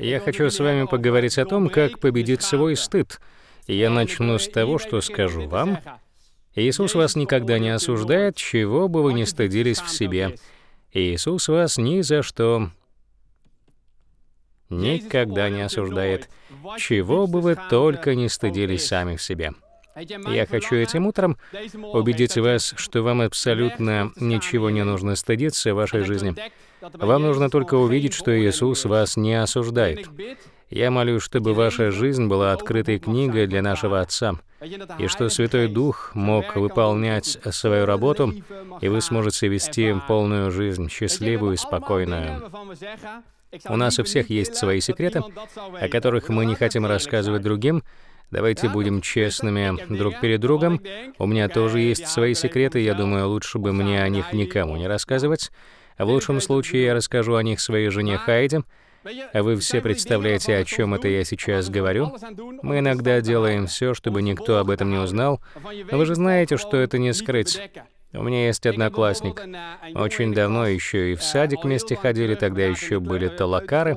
Я хочу с вами поговорить о том, как победить свой стыд. Я начну с того, что скажу вам. Иисус вас никогда не осуждает, чего бы вы ни стыдились в себе. Иисус вас ни за что никогда не осуждает, чего бы вы только не стыдились сами в себе. Я хочу этим утром убедить вас, что вам абсолютно ничего не нужно стыдиться в вашей жизни. Вам нужно только увидеть, что Иисус вас не осуждает. Я молюсь, чтобы ваша жизнь была открытой книгой для нашего Отца, и что Святой Дух мог выполнять свою работу, и вы сможете вести полную жизнь, счастливую и спокойную. У нас у всех есть свои секреты, о которых мы не хотим рассказывать другим, Давайте будем честными друг перед другом. У меня тоже есть свои секреты, я думаю, лучше бы мне о них никому не рассказывать. В лучшем случае я расскажу о них своей жене Хайде, а вы все представляете, о чем это я сейчас говорю? Мы иногда делаем все, чтобы никто об этом не узнал. Вы же знаете, что это не скрыть. У меня есть одноклассник. Очень давно еще и в садик вместе ходили, тогда еще были толокары,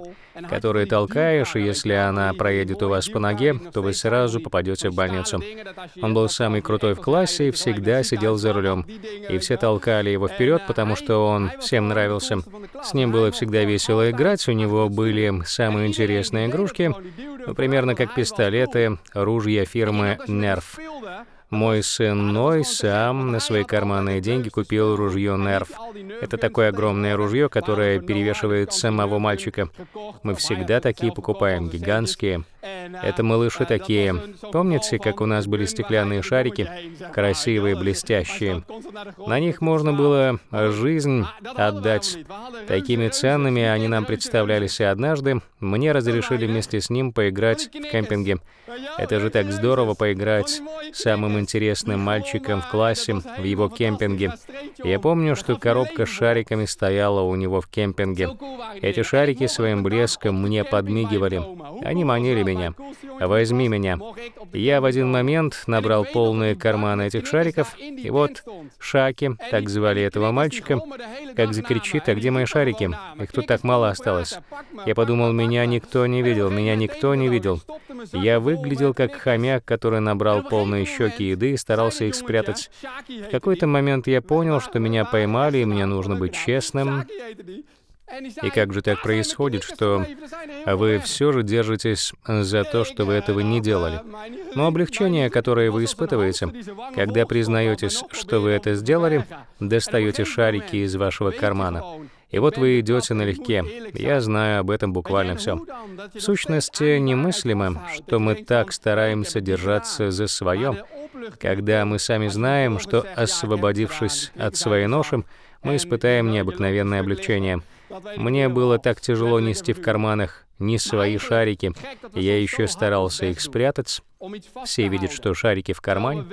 которые толкаешь, и если она проедет у вас по ноге, то вы сразу попадете в больницу. Он был самый крутой в классе и всегда сидел за рулем. И все толкали его вперед, потому что он всем нравился. С ним было всегда весело играть, у него были самые интересные игрушки, ну, примерно как пистолеты, ружья фирмы Nerf. Мой сын Ной сам на свои карманные деньги купил ружье Нерв. Это такое огромное ружье, которое перевешивает самого мальчика. Мы всегда такие покупаем, гигантские. Это малыши такие. Помните, как у нас были стеклянные шарики? Красивые, блестящие. На них можно было жизнь отдать. Такими ценными они нам представлялись, и однажды мне разрешили вместе с ним поиграть в кемпинге. Это же так здорово поиграть самым интересным мальчиком в классе в его кемпинге. Я помню, что коробка с шариками стояла у него в кемпинге. Эти шарики своим блеском мне подмигивали. Они манили меня. «Возьми меня». Я в один момент набрал полные карманы этих шариков, и вот Шаки, так звали этого мальчика, как закричит, «А где мои шарики?» Их тут так мало осталось. Я подумал, меня никто не видел, меня никто не видел. Я выглядел как хомяк, который набрал полные щеки еды и старался их спрятать. В какой-то момент я понял, что меня поймали, и мне нужно быть честным. И как же так происходит, что вы все же держитесь за то, что вы этого не делали? Но облегчение, которое вы испытываете, когда признаетесь, что вы это сделали, достаете шарики из вашего кармана. И вот вы идете налегке. Я знаю об этом буквально все. В сущности, немыслимо, что мы так стараемся держаться за свое, когда мы сами а знаем, что, освободившись от своей ноши, а мы испытаем необыкновенное облегчение. Мне было так тяжело нести в карманах не свои шарики, я еще старался их спрятать. Все видят, что шарики в кармане.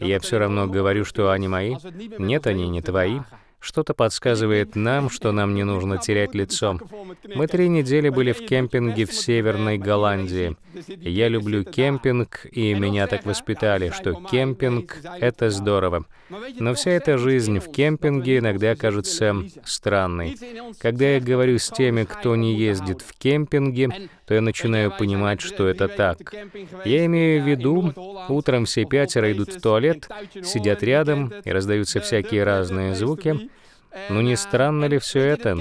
Я все равно говорю, что они мои. Нет, они не твои. Что-то подсказывает нам, что нам не нужно терять лицо. Мы три недели были в кемпинге в Северной Голландии. Я люблю кемпинг, и меня так воспитали, что кемпинг — это здорово. Но вся эта жизнь в кемпинге иногда кажется странной. Когда я говорю с теми, кто не ездит в кемпинге, то я начинаю понимать, что это так. Я имею в виду, утром все пятеро идут в туалет, сидят рядом, и раздаются всякие разные звуки, ну не странно ли все это?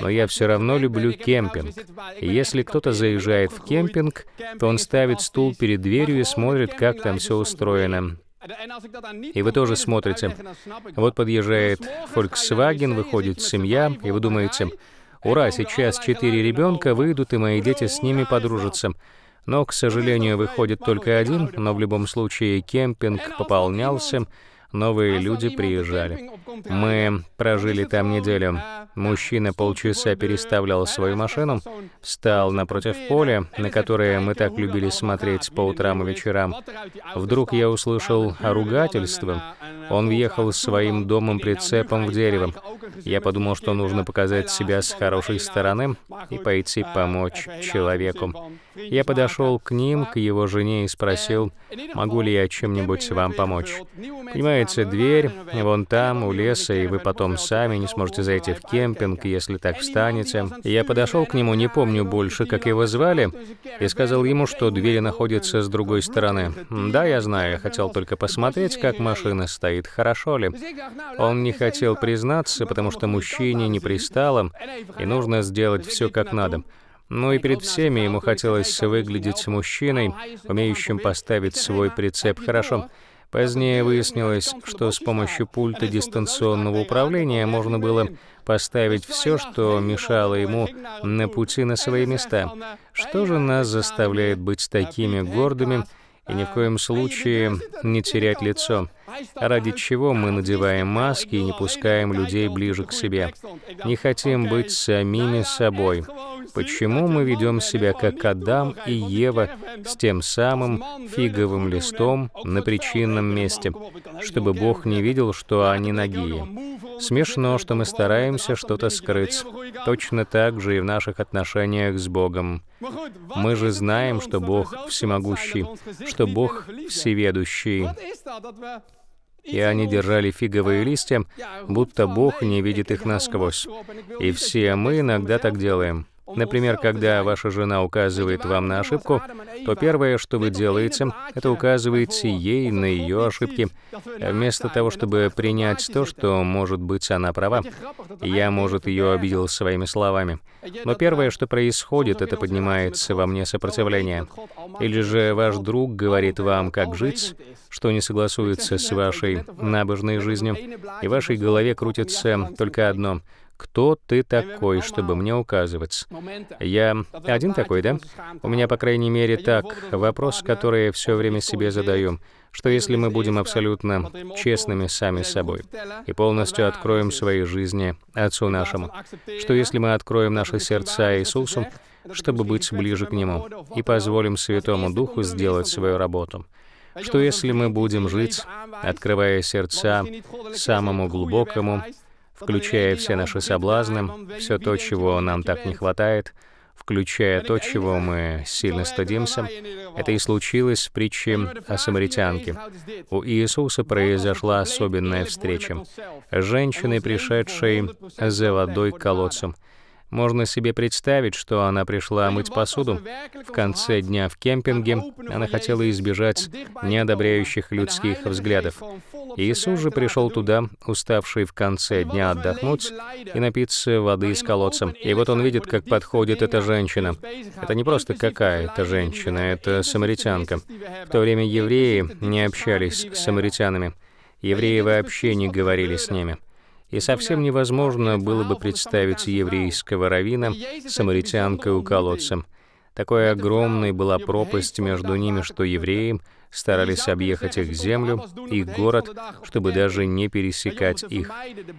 Но я все равно люблю кемпинг. И если кто-то заезжает в кемпинг, то он ставит стул перед дверью и смотрит, как там все устроено. И вы тоже смотрите. Вот подъезжает Volkswagen, выходит семья, и вы думаете, «Ура, сейчас четыре ребенка выйдут, и мои дети с ними подружатся». Но, к сожалению, выходит только один, но в любом случае кемпинг пополнялся, Новые люди приезжали. Мы прожили там неделю. Мужчина полчаса переставлял свою машину, встал напротив поля, на которое мы так любили смотреть по утрам и вечерам. Вдруг я услышал ругательство. Он въехал своим домом прицепом в дерево. Я подумал, что нужно показать себя с хорошей стороны и пойти помочь человеку. Я подошел к ним, к его жене и спросил, могу ли я чем-нибудь вам помочь. Понимаете, открывается ну, дверь вон там, у леса, и вы потом сами не сможете зайти в кемпинг, если так встанете. Я подошел к нему, не помню больше, как его звали, и сказал ему, что двери находятся с другой стороны. Да, я знаю, я хотел только посмотреть, как машина стоит, хорошо ли. Он не хотел признаться, потому что мужчине не пристало, и нужно сделать все как надо. Ну и перед всеми ему хотелось выглядеть мужчиной, умеющим поставить свой прицеп хорошо. Позднее выяснилось, что с помощью пульта дистанционного управления можно было поставить все, что мешало ему на пути на свои места. Что же нас заставляет быть такими гордыми и ни в коем случае не терять лицо? ради чего мы надеваем маски и не пускаем людей ближе к себе. Не хотим быть самими собой. Почему мы ведем себя как Адам и Ева с тем самым фиговым листом на причинном месте, чтобы Бог не видел, что они нагие? Смешно, что мы стараемся что-то скрыть. Точно так же и в наших отношениях с Богом. Мы же знаем, что Бог всемогущий, что Бог всеведущий и они держали фиговые листья, будто Бог не видит их насквозь. И все мы иногда так делаем. Например, когда ваша жена указывает вам на ошибку, то первое, что вы делаете, это указываете ей на ее ошибки, э, вместо того, чтобы принять то, что, может быть, она права. Я, может, ее обидел своими словами. Но первое, э, что происходит, это поднимается во мне сопротивление. Или же ваш друг говорит вам, как жить, что не согласуется с вашей набожной жизнью, и в вашей голове крутится только одно — кто ты такой, чтобы мне указывать. Я один такой, да? У меня, по крайней мере, так, вопрос, который я все время себе задаю, что если мы будем абсолютно честными сами с собой и полностью откроем свои жизни Отцу нашему, что если мы откроем наши сердца Иисусу, чтобы быть ближе к Нему, и позволим Святому Духу сделать свою работу, что если мы будем жить, открывая сердца самому глубокому, включая все наши соблазны, все то, чего нам так не хватает, включая то, чего мы сильно стыдимся. Это и случилось в притче о самаритянке. У Иисуса произошла особенная встреча. Женщины, пришедшей за водой к колодцам. Можно себе представить, что она пришла мыть посуду в конце дня в кемпинге. Она хотела избежать неодобряющих людских взглядов. Иисус же пришел туда, уставший в конце дня отдохнуть и напиться воды из колодца. И вот он видит, как подходит эта женщина. Это не просто какая-то женщина, это самаритянка. В то время евреи не общались с самаритянами. Евреи вообще не говорили с ними и совсем невозможно было бы представить еврейского равина самаритянкой у колодца. Такой огромной была пропасть между ними, что евреи старались объехать их землю, их город, чтобы даже не пересекать их.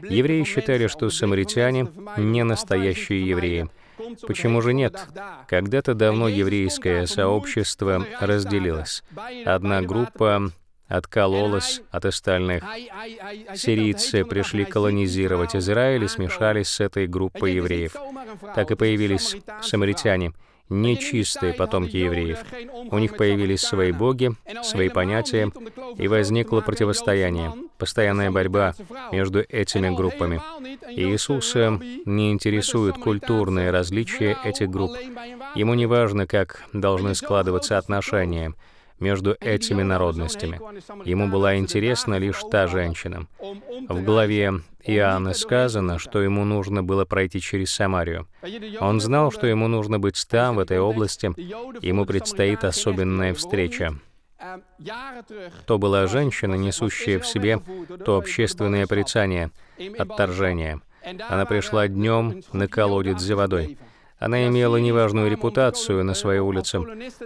Евреи считали, что самаритяне не настоящие евреи. Почему же нет? Когда-то давно еврейское сообщество разделилось. Одна группа откололась от остальных. Сирийцы пришли колонизировать Израиль и смешались с этой группой евреев. Так и появились самаритяне, нечистые потомки евреев. У них появились свои боги, свои понятия, и возникло противостояние, постоянная борьба между этими группами. И Иисуса не интересуют культурные различия этих групп. Ему не важно, как должны складываться отношения — между этими народностями. Ему была интересна лишь та женщина. В главе Иоанна сказано, что ему нужно было пройти через Самарию. Он знал, что ему нужно быть там, в этой области. Ему предстоит особенная встреча. То была женщина, несущая в себе то общественное порицание, отторжение. Она пришла днем на колодец за водой. Она имела неважную репутацию на своей улице.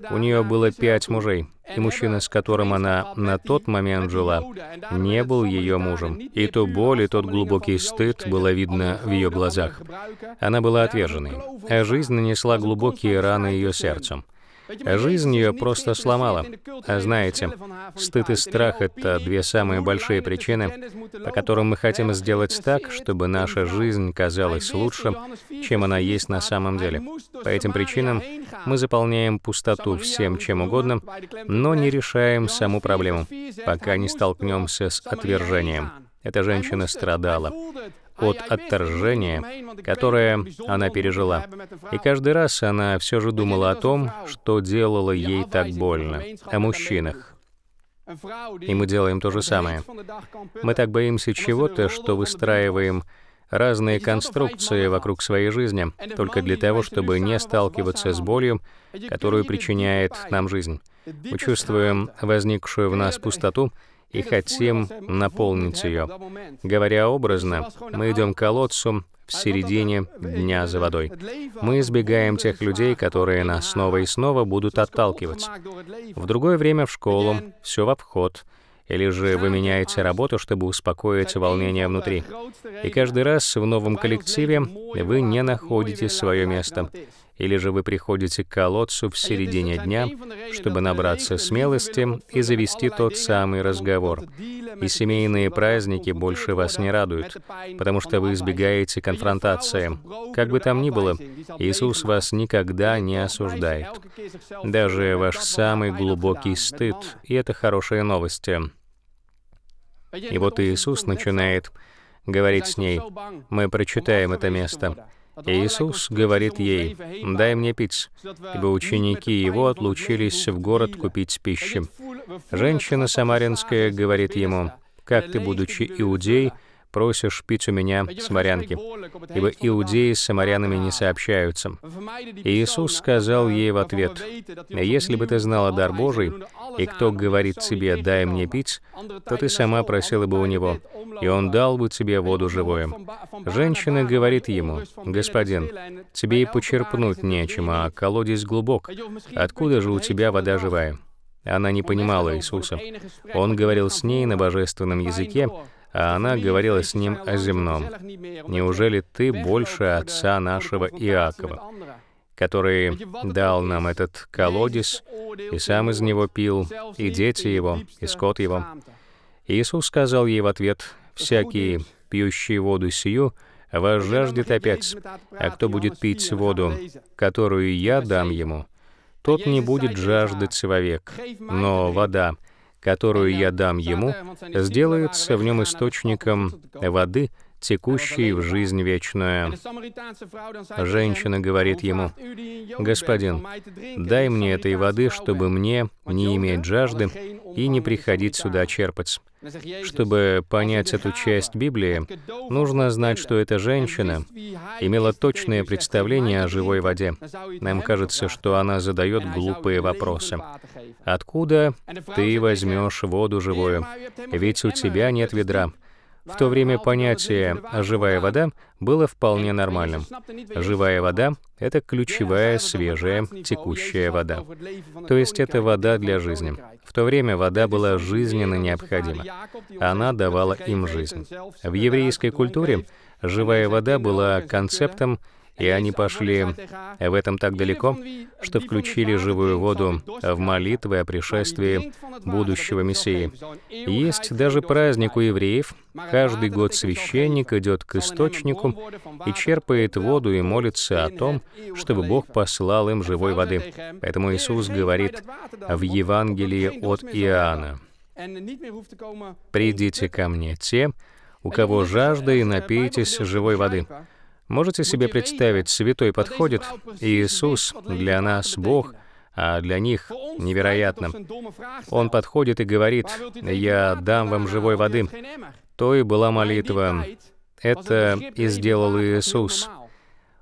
У нее было пять мужей, и мужчина, с которым она на тот момент жила, не был ее мужем. И ту боль, и тот глубокий стыд было видно в ее глазах. Она была отверженной, а жизнь нанесла глубокие раны ее сердцем. Жизнь ее просто сломала. А знаете, стыд и страх — это две самые большие причины, по которым мы хотим сделать так, чтобы наша жизнь казалась лучше, чем она есть на самом деле. По этим причинам мы заполняем пустоту всем чем угодно, но не решаем саму проблему, пока не столкнемся с отвержением. Эта женщина страдала от отторжения, которое она пережила. И каждый раз она все же думала о том, что делало ей так больно, о мужчинах. И мы делаем то же самое. Мы так боимся чего-то, что выстраиваем разные конструкции вокруг своей жизни, только для того, чтобы не сталкиваться с болью, которую причиняет нам жизнь. Мы чувствуем возникшую в нас пустоту, и хотим наполнить ее. Говоря образно, мы идем к колодцу в середине дня за водой. Мы избегаем тех людей, которые нас снова и снова будут отталкивать. В другое время в школу, все в обход, или же вы меняете работу, чтобы успокоить волнение внутри. И каждый раз в новом коллективе вы не находите свое место или же вы приходите к колодцу в середине дня, чтобы набраться смелости и завести тот самый разговор. И семейные праздники больше вас не радуют, потому что вы избегаете конфронтации. Как бы там ни было, Иисус вас никогда не осуждает. Даже ваш самый глубокий стыд, и это хорошие новости. И вот Иисус начинает говорить с ней. Мы прочитаем это место. Иисус говорит ей, «Дай мне пить», ибо ученики его отлучились в город купить пищи. Женщина самаринская говорит ему, «Как ты, будучи иудей, просишь у меня, самарянки, ибо иудеи с самарянами не сообщаются». Иисус сказал ей в ответ, «Если бы ты знала дар Божий, и кто говорит тебе, дай мне пить, то ты сама просила бы у него, и он дал бы тебе воду живую». Женщина говорит ему, «Господин, тебе и почерпнуть нечем, а колодец глубок. Откуда же у тебя вода живая?» Она не понимала Иисуса. Он говорил с ней на божественном языке, а она говорила с ним о земном. «Неужели ты больше отца нашего Иакова, который дал нам этот колодец, и сам из него пил, и дети его, и скот его?» Иисус сказал ей в ответ, всякие пьющие воду сию, вас жаждет опять, а кто будет пить воду, которую я дам ему, тот не будет жаждать вовек, но вода, которую я дам ему, сделается в нем источником воды, текущий в жизнь вечную. Женщина говорит ему, «Господин, дай мне этой воды, чтобы мне не иметь жажды и не приходить сюда черпать». Чтобы понять эту часть Библии, нужно знать, что эта женщина имела точное представление о живой воде. Нам кажется, что она задает глупые вопросы. «Откуда ты возьмешь воду живую? Ведь у тебя нет ведра» В то время понятие «живая вода» было вполне нормальным. Живая вода — это ключевая, свежая, текущая вода. То есть это вода для жизни. В то время вода была жизненно необходима. Она давала им жизнь. В еврейской культуре живая вода была концептом, и они пошли в этом так далеко, что включили живую воду в молитвы о пришествии будущего Мессии. Есть даже праздник у евреев. Каждый год священник идет к источнику и черпает воду и молится о том, чтобы Бог послал им живой воды. Поэтому Иисус говорит в Евангелии от Иоанна, «Придите ко мне те, у кого жажда, и напейтесь живой воды». Можете себе представить, святой подходит, Иисус для нас Бог, а для них невероятно. Он подходит и говорит, «Я дам вам живой воды». То и была молитва. Это и сделал Иисус.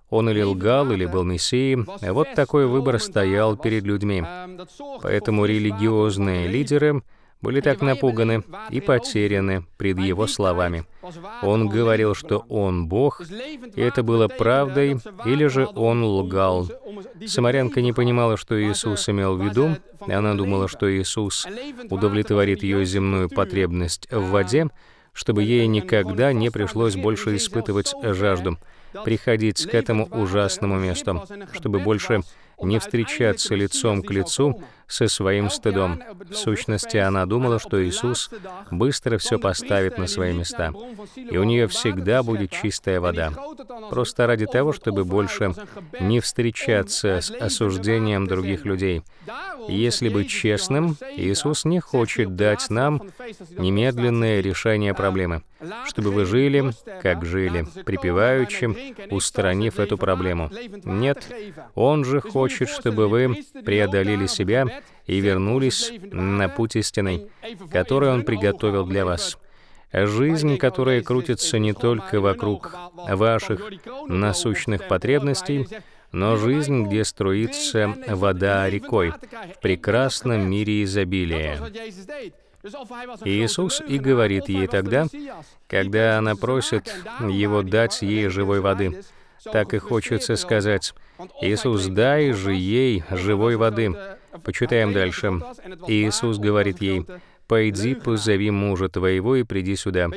Он или лгал, или был мессией. Вот такой выбор стоял перед людьми. Ehm, Поэтому религиозные лидеры — были так напуганы и потеряны пред его словами. Он говорил, что он Бог, и это было правдой, или же он лгал. Самарянка не понимала, что Иисус имел в виду, и она думала, что Иисус а удовлетворит ее земную потребность в а воде, чтобы ей никогда не пришлось больше испытывать жажду, приходить к этому ужасному месту, чтобы больше не встречаться лицом к лицу со своим стыдом. В сущности, она думала, что Иисус быстро все поставит на свои места, и у нее всегда будет чистая вода. Просто ради того, чтобы больше не встречаться с осуждением других людей. Если быть честным, Иисус не хочет дать нам немедленное решение проблемы, чтобы вы жили, как жили, припеваючим, устранив эту проблему. Нет, Он же хочет хочет, чтобы вы преодолели себя и вернулись на путь истинный, который Он приготовил для вас. Жизнь, которая крутится не только вокруг ваших насущных потребностей, но жизнь, где струится вода рекой, в прекрасном мире изобилия. Иисус и говорит ей тогда, когда она просит Его дать ей живой воды, так и хочется сказать. «Иисус, дай же ей живой воды». Почитаем дальше. Иисус говорит ей, «Пойди, позови мужа твоего и приди сюда».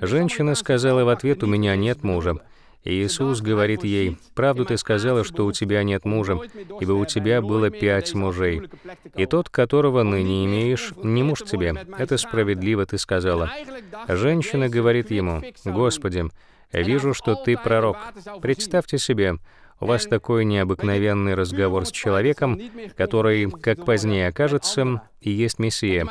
Женщина сказала в ответ, «У меня нет мужа». Иисус говорит ей, «Правду ты сказала, что у тебя нет мужа, ибо у тебя было пять мужей, и тот, которого ныне имеешь, не муж тебе. Это справедливо ты сказала». Женщина говорит ему, «Господи, Вижу, что ты пророк. Представьте себе, у вас такой необыкновенный разговор с человеком, который, как позднее окажется, и есть Мессия.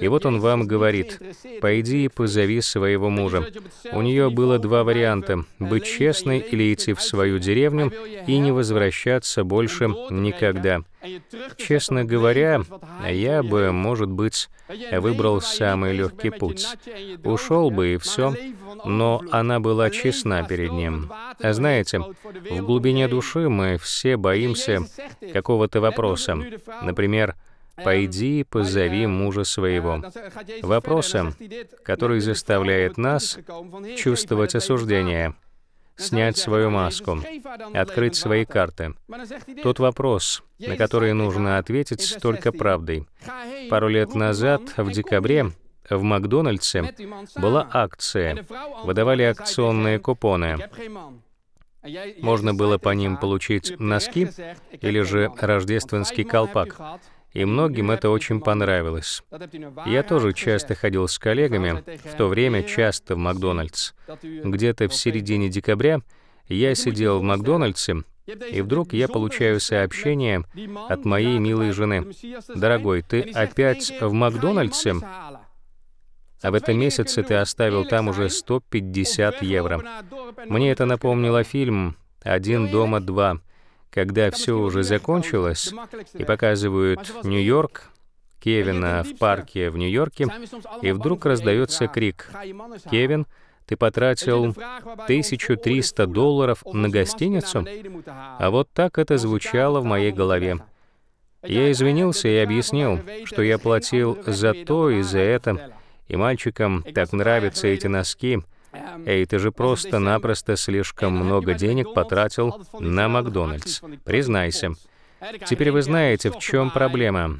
И вот он вам говорит, «Пойди и позови своего мужа». У нее было два варианта — быть честной или идти в свою деревню и не возвращаться больше никогда. Честно говоря, я бы, может быть, э, выбрал самый легкий путь. Ушел бы и все, но она была честна перед ним. А знаете, в глубине души мы все боимся какого-то вопроса. Например, «Например, «Пойди и позови мужа своего». Вопросом, который заставляет нас чувствовать осуждение, снять свою маску, открыть свои карты. Тот вопрос, на который нужно ответить только правдой. Пару лет назад, в декабре, в Макдональдсе была акция, выдавали акционные купоны. Можно было по ним получить носки или же рождественский колпак и многим это очень понравилось. Я тоже часто ходил с коллегами, в то время часто в Макдональдс. Где-то в середине декабря я сидел в Макдональдсе, и вдруг я получаю сообщение от моей милой жены. «Дорогой, ты опять в Макдональдсе?» А в этом месяце ты оставил там уже 150 евро. Мне это напомнило фильм «Один дома два», когда все уже закончилось и показывают Нью-Йорк, Кевина в парке в Нью-Йорке, и вдруг раздается крик «Кевин, ты потратил 1300 долларов на гостиницу?» А вот так это звучало в моей голове. Я извинился и объяснил, что я платил за то и за это, и мальчикам так нравятся эти носки — Эй, ты же просто-напросто слишком много денег потратил на Макдональдс. Признайся. Теперь вы знаете, в чем проблема.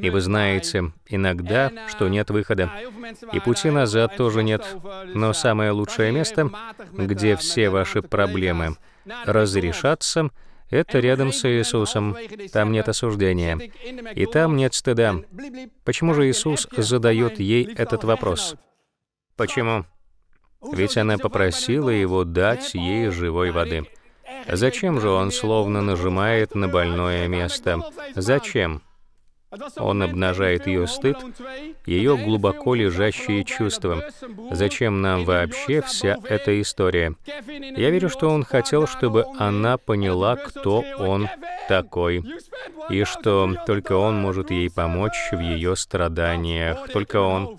И вы знаете иногда, что нет выхода. И пути назад тоже нет. Но самое лучшее место, где все ваши проблемы разрешатся, это рядом с Иисусом. Там нет осуждения. И там нет стыда. Почему же Иисус задает ей этот вопрос? Почему? Ведь она попросила его дать ей живой воды. Зачем же он словно нажимает на больное место? Зачем? Он обнажает ее стыд, ее глубоко лежащие чувства. Зачем нам вообще вся эта история? Я верю, что он хотел, чтобы она поняла, кто он такой, и что только он может ей помочь в ее страданиях, только он.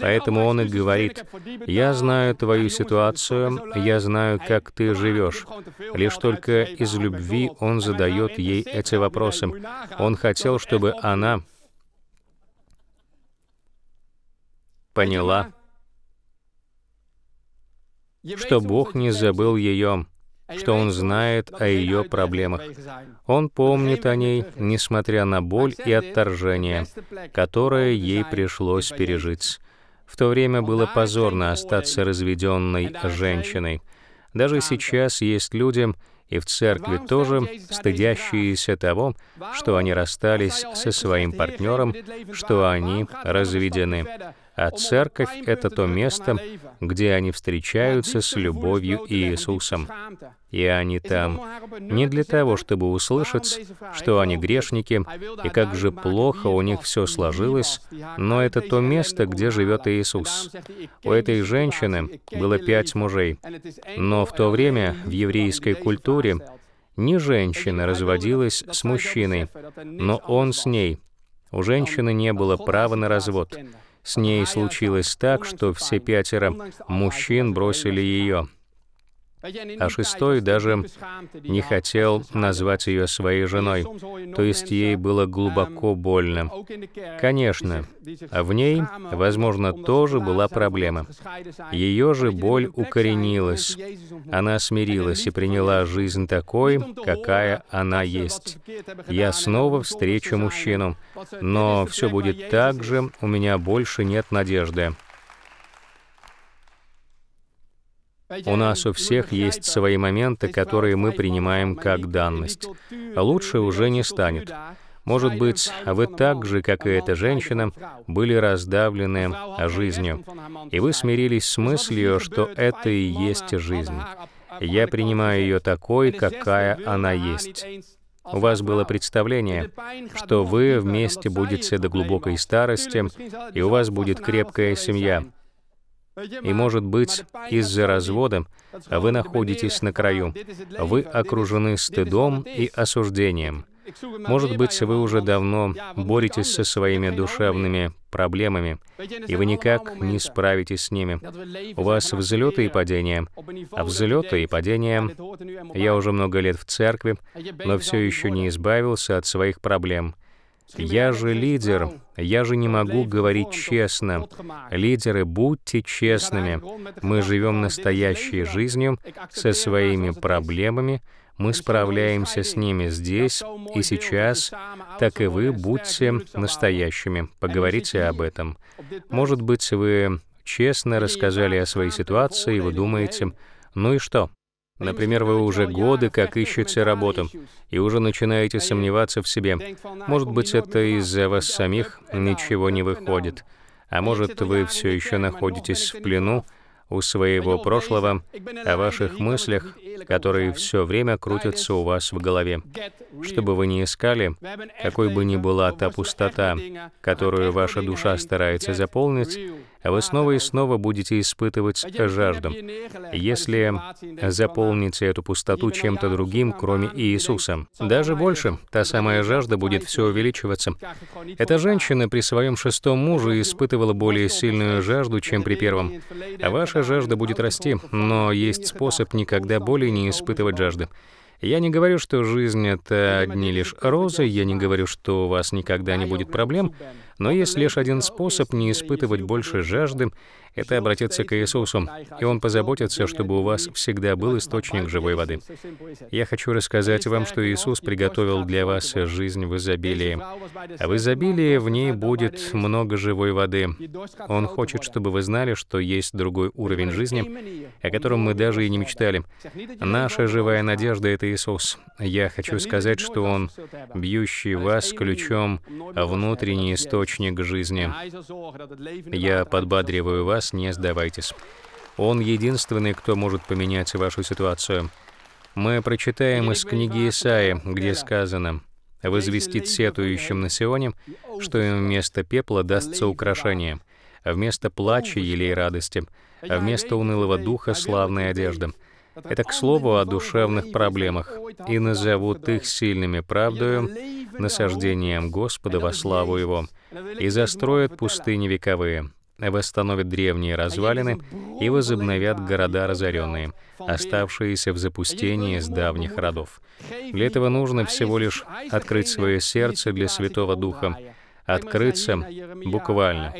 Поэтому он и говорит, «Я знаю твою ситуацию, я знаю, как ты живешь». Лишь только из любви он задает ей эти вопросы. Он хотел, чтобы она поняла, что Бог не забыл ее, что Он знает о ее проблемах. Он помнит о ней, несмотря на боль и отторжение, которое ей пришлось пережить. В то время было позорно остаться разведенной женщиной. Даже сейчас есть люди, и в церкви тоже, стыдящиеся того, что они расстались со своим партнером, что они разведены а церковь — это то место, где они встречаются с любовью Иисусом. И они там не для того, чтобы услышать, что они грешники и как же плохо у них все сложилось, но это то место, где живет Иисус. У этой женщины было пять мужей, но в то время в еврейской культуре ни женщина разводилась с мужчиной, но он с ней. У женщины не было права на развод. С ней случилось так, что все пятеро мужчин бросили ее а, а шестой даже не хотел назвать ее своей женой, то есть ей было глубоко эм, больно. Конечно, а в ней, возможно, тоже была проблема. Ее же боль укоренилась. Она смирилась и приняла жизнь такой, какая uh, она есть. Я снова встречу мужчину, uh, но все будет так же, у меня больше нет надежды. У нас у всех есть свои моменты, которые мы принимаем как данность. А лучше уже не станет. Может быть, а вы так же, как и эта женщина, были раздавлены жизнью, и вы смирились с мыслью, что это и есть жизнь. Я принимаю ее такой, какая она есть. У вас было представление, что вы вместе будете до глубокой старости, и у вас будет крепкая семья, и, может быть, из-за развода вы находитесь на краю. Вы окружены стыдом и осуждением. Может быть, вы уже давно боретесь со своими душевными проблемами, и вы никак не справитесь с ними. У вас взлеты и падения. А взлеты и падения... Я уже много лет в церкви, но все еще не избавился от своих проблем. Я же лидер, я же не могу говорить честно. Лидеры, будьте честными. Мы живем настоящей жизнью со своими проблемами, мы справляемся с ними здесь и сейчас, так и вы будьте настоящими. Поговорите об этом. Может быть, вы честно рассказали о своей ситуации, и вы думаете, ну и что? Например, вы уже годы как ищете работу и уже начинаете сомневаться в себе. Может быть, это из-за вас самих ничего не выходит. А может, вы все еще находитесь в плену у своего прошлого, о ваших мыслях, которые все время крутятся у вас в голове. Чтобы вы не искали, какой бы ни была та пустота, которую ваша душа старается заполнить, а вы снова и снова будете испытывать жажду. Если заполните эту пустоту чем-то другим, кроме Иисуса, даже больше, та самая жажда будет все увеличиваться. Эта женщина при своем шестом муже испытывала более сильную жажду, чем при первом. А ваша жажда будет расти, но есть способ никогда более не испытывать жажды. Я не говорю, что жизнь — это одни лишь розы, я не говорю, что у вас никогда не будет проблем, но есть лишь один способ не испытывать больше жажды — это обратиться к Иисусу, и Он позаботится, чтобы у вас всегда был источник живой воды. Я хочу рассказать вам, что Иисус приготовил для вас жизнь в изобилии. А в изобилии в ней будет много живой воды. Он хочет, чтобы вы знали, что есть другой уровень жизни, о котором мы даже и не мечтали. Наша живая надежда — это Иисус. Я хочу сказать, что Он, бьющий вас ключом, внутренний источник, источник жизни. Я подбадриваю вас, не сдавайтесь. Он единственный, кто может поменять вашу ситуацию. Мы прочитаем из книги Исаи, где сказано, «Возвестит сетующим на Сионе, что им вместо пепла дастся украшение, а вместо плача — елей радости, а вместо унылого духа — славная одежды». Это к слову о душевных проблемах. «И назовут их сильными правдою, насаждением Господа во славу Его» и застроят пустыни вековые, восстановят древние развалины и возобновят города разоренные, оставшиеся в запустении с давних родов. Для этого нужно всего лишь открыть свое сердце для Святого Духа, открыться буквально.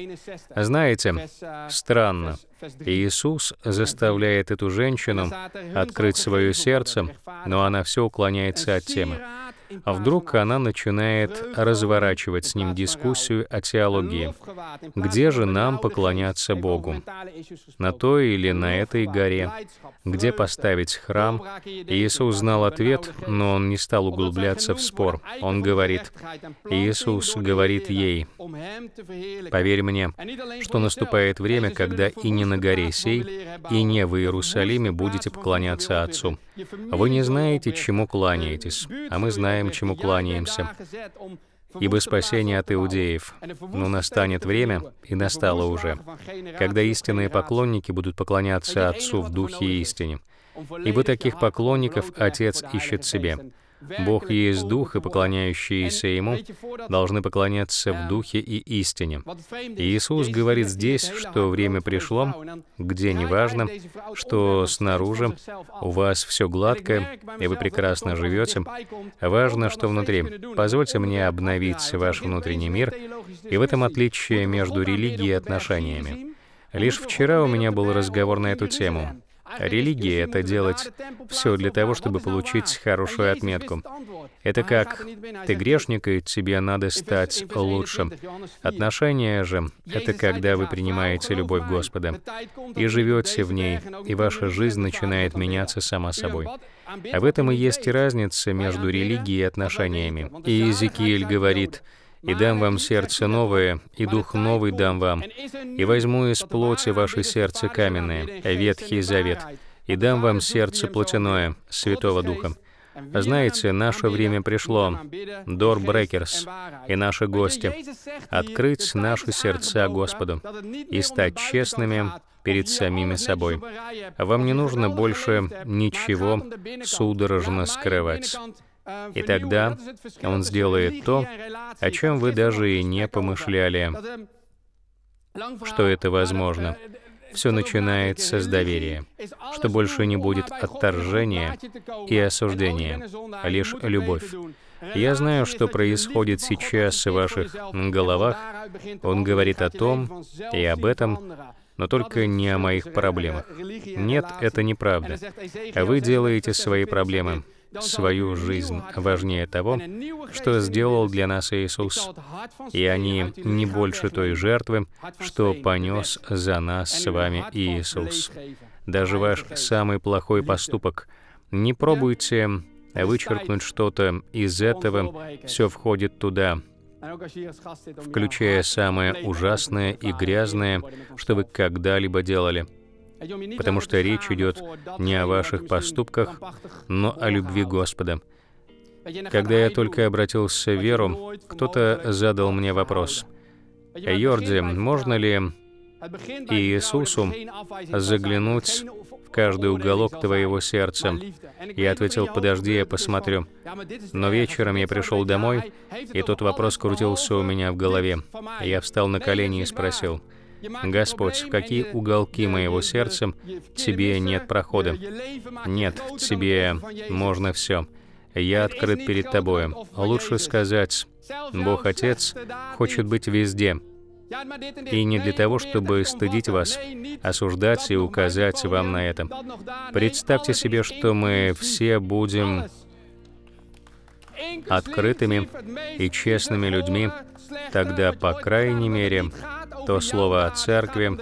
Знаете, странно, Иисус заставляет эту женщину открыть свое сердце, но она все уклоняется от темы. А вдруг она начинает разворачивать с ним дискуссию о теологии. Где же нам поклоняться Богу? На той или на этой горе? Где поставить храм? Иисус знал ответ, но он не стал углубляться в спор. Он говорит, Иисус говорит ей, «Поверь мне, что наступает время, когда и не на горе сей, и не в Иерусалиме будете поклоняться Отцу. Вы не знаете, чему кланяетесь, а мы знаем, знаем, чему кланяемся. Ибо спасение от иудеев. Но настанет время, и настало уже, когда истинные поклонники будут поклоняться Отцу в Духе и истине. Ибо таких поклонников Отец ищет себе. Бог есть Дух, и поклоняющиеся Ему должны поклоняться в Духе и истине. И Иисус говорит здесь, что время пришло, где неважно, что снаружи у вас все гладкое, и вы прекрасно живете, важно, что внутри. Позвольте мне обновить ваш внутренний мир, и в этом отличие между религией и отношениями. Лишь вчера у меня был разговор на эту тему. Религия — это делать все для того, чтобы получить хорошую отметку. Это как ты грешник, и тебе надо стать лучше. Отношения же — это когда вы принимаете любовь Господа и живете в ней, и ваша жизнь начинает меняться сама собой. А в этом и есть разница между религией и отношениями. И Иезекииль говорит — и дам вам сердце новое, и дух новый дам вам, и возьму из плоти ваше сердце каменное, а Ветхий Завет, и дам вам сердце плотяное, Святого Духа. Знаете, наше время пришло, Дор Брекерс и наши гости, открыть наши сердца Господу и стать честными перед самими собой. Вам не нужно больше ничего судорожно скрывать. И тогда Он сделает то, о чем вы даже и не помышляли, что это возможно. Все начинается с доверия, что больше не будет отторжения и осуждения, а лишь любовь. Я знаю, что происходит сейчас в ваших головах. Он говорит о том и об этом, но только не о моих проблемах. Нет, это неправда. А Вы делаете свои проблемы свою жизнь важнее того, что сделал для нас Иисус, и они не больше той жертвы, что понес за нас с вами Иисус. Даже ваш самый плохой поступок. Не пробуйте вычеркнуть что-то из этого, все входит туда, включая самое ужасное и грязное, что вы когда-либо делали — потому что речь идет не о ваших поступках, но о любви Господа. Когда я только обратился в веру, кто-то задал мне вопрос. «Йорди, можно ли Иисусу заглянуть в каждый уголок твоего сердца. Я ответил, подожди, я посмотрю. Но вечером я пришел домой, и тот вопрос крутился у меня в голове. Я встал на колени и спросил, Господь, в какие уголки моего сердца Тебе нет прохода? Нет, Тебе можно все. Я открыт перед Тобою. Лучше сказать, Бог Отец хочет быть везде. И не для того, чтобы стыдить вас, осуждать и указать вам на это. Представьте себе, что мы все будем открытыми и честными людьми, тогда, по крайней мере, то слово о церкви,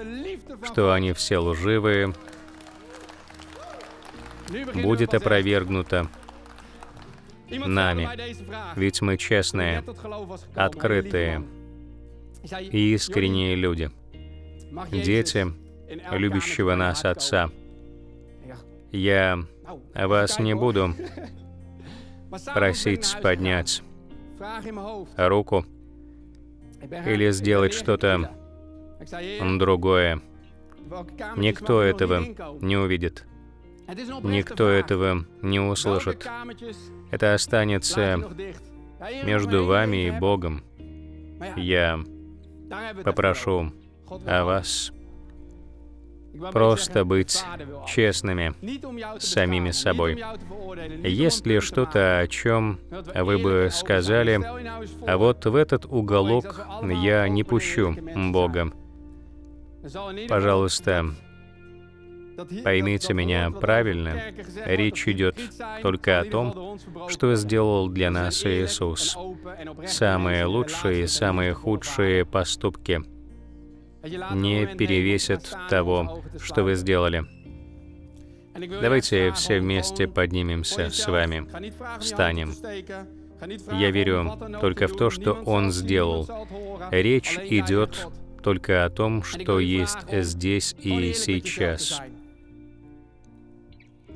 что они все лживые, будет опровергнуто нами. Ведь мы честные, открытые и искренние люди, дети любящего нас Отца. Я вас не буду просить поднять руку или сделать что-то другое. Никто этого не увидит. Никто этого не услышит. Это останется между вами и Богом. Я попрошу о вас просто быть честными с самими собой. Есть ли что-то, о чем вы бы сказали, а вот в этот уголок я не пущу Бога? Пожалуйста, поймите меня правильно. Речь идет только о том, что сделал для нас Иисус. Самые лучшие и самые худшие поступки не перевесят того, что вы сделали. Давайте все вместе поднимемся с вами, встанем. Я верю только в то, что Он сделал. Речь идет только о том, что есть здесь и сейчас,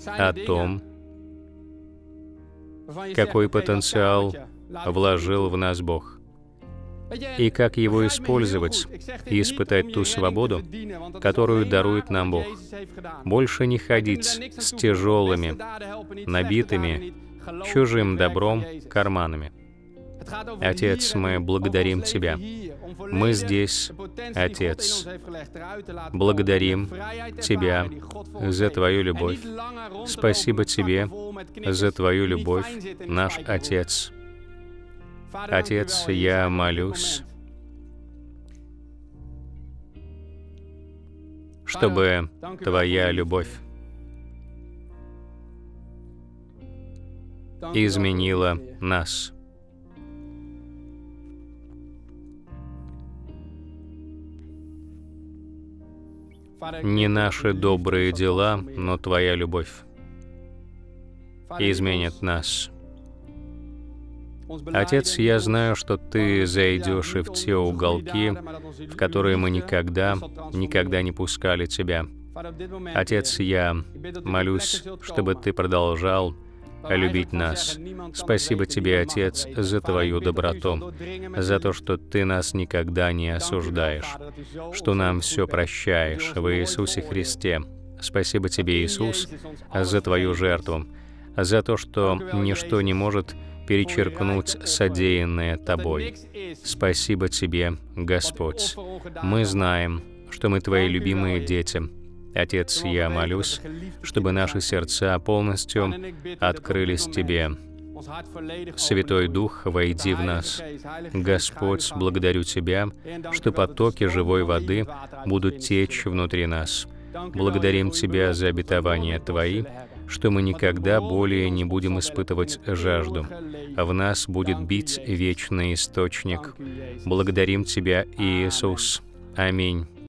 о том, какой потенциал вложил в нас Бог и как его использовать и испытать ту свободу, которую дарует нам Бог. Больше не ходить с тяжелыми, набитыми, чужим добром карманами. Отец, мы благодарим Тебя мы здесь, Отец. Благодарим Тебя за Твою любовь. Спасибо Тебе за Твою любовь, наш Отец. Отец, я молюсь, чтобы Твоя любовь изменила нас. Не наши добрые дела, но Твоя любовь изменит нас. Отец, я знаю, что ты зайдешь и в те уголки, в которые мы никогда, никогда не пускали тебя. Отец, я молюсь, чтобы ты продолжал любить нас. Спасибо Тебе, Отец, за Твою доброту, за то, что Ты нас никогда не осуждаешь, что нам все прощаешь в Иисусе Христе. Спасибо Тебе, Иисус, за Твою жертву, за то, что ничто не может перечеркнуть содеянное Тобой. Спасибо Тебе, Господь. Мы знаем, что мы Твои любимые дети — Отец, я молюсь, чтобы наши сердца полностью открылись Тебе. Святой Дух, войди в нас. Господь, благодарю Тебя, что потоки живой воды будут течь внутри нас. Благодарим Тебя за обетования Твои, что мы никогда более не будем испытывать жажду. А в нас будет бить вечный источник. Благодарим Тебя, Иисус. Аминь.